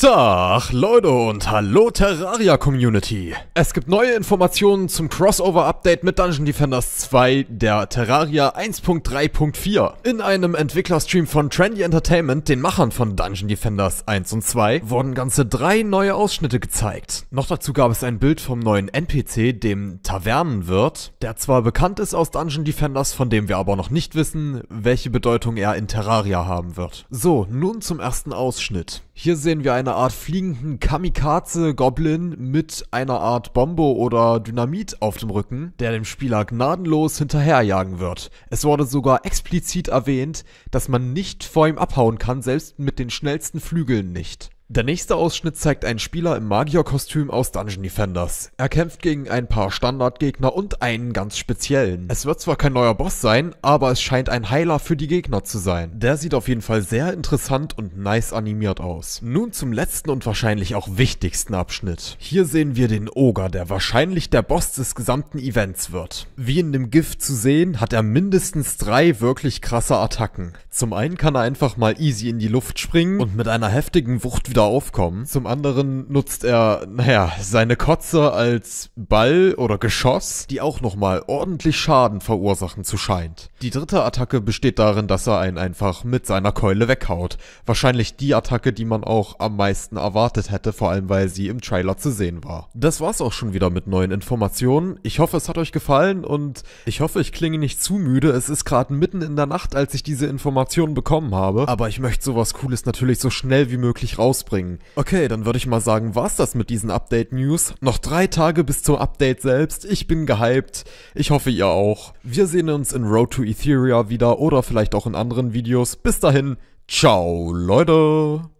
Tag, Leute und hallo Terraria Community. Es gibt neue Informationen zum Crossover Update mit Dungeon Defenders 2 der Terraria 1.3.4. In einem Entwicklerstream von Trendy Entertainment, den Machern von Dungeon Defenders 1 und 2, wurden ganze drei neue Ausschnitte gezeigt. Noch dazu gab es ein Bild vom neuen NPC, dem Tavernenwirt, der zwar bekannt ist aus Dungeon Defenders, von dem wir aber noch nicht wissen, welche Bedeutung er in Terraria haben wird. So, nun zum ersten Ausschnitt. Hier sehen wir eine einer Art fliegenden Kamikaze-Goblin mit einer Art Bombe oder Dynamit auf dem Rücken, der dem Spieler gnadenlos hinterherjagen wird. Es wurde sogar explizit erwähnt, dass man nicht vor ihm abhauen kann, selbst mit den schnellsten Flügeln nicht. Der nächste Ausschnitt zeigt einen Spieler im Magierkostüm aus Dungeon Defenders. Er kämpft gegen ein paar Standardgegner und einen ganz speziellen. Es wird zwar kein neuer Boss sein, aber es scheint ein Heiler für die Gegner zu sein. Der sieht auf jeden Fall sehr interessant und nice animiert aus. Nun zum letzten und wahrscheinlich auch wichtigsten Abschnitt. Hier sehen wir den Ogre, der wahrscheinlich der Boss des gesamten Events wird. Wie in dem Gift zu sehen, hat er mindestens drei wirklich krasse Attacken. Zum einen kann er einfach mal easy in die Luft springen und mit einer heftigen Wucht wieder da aufkommen. Zum anderen nutzt er, naja, seine Kotze als Ball oder Geschoss, die auch nochmal ordentlich Schaden verursachen zu scheint. Die dritte Attacke besteht darin, dass er einen einfach mit seiner Keule weghaut. Wahrscheinlich die Attacke, die man auch am meisten erwartet hätte, vor allem weil sie im Trailer zu sehen war. Das war's auch schon wieder mit neuen Informationen. Ich hoffe, es hat euch gefallen und ich hoffe, ich klinge nicht zu müde. Es ist gerade mitten in der Nacht, als ich diese Informationen bekommen habe, aber ich möchte sowas Cooles natürlich so schnell wie möglich rausbringen springen. Okay, dann würde ich mal sagen, war's das mit diesen Update-News. Noch drei Tage bis zum Update selbst. Ich bin gehypt. Ich hoffe, ihr auch. Wir sehen uns in Road to Etheria wieder oder vielleicht auch in anderen Videos. Bis dahin, ciao, Leute!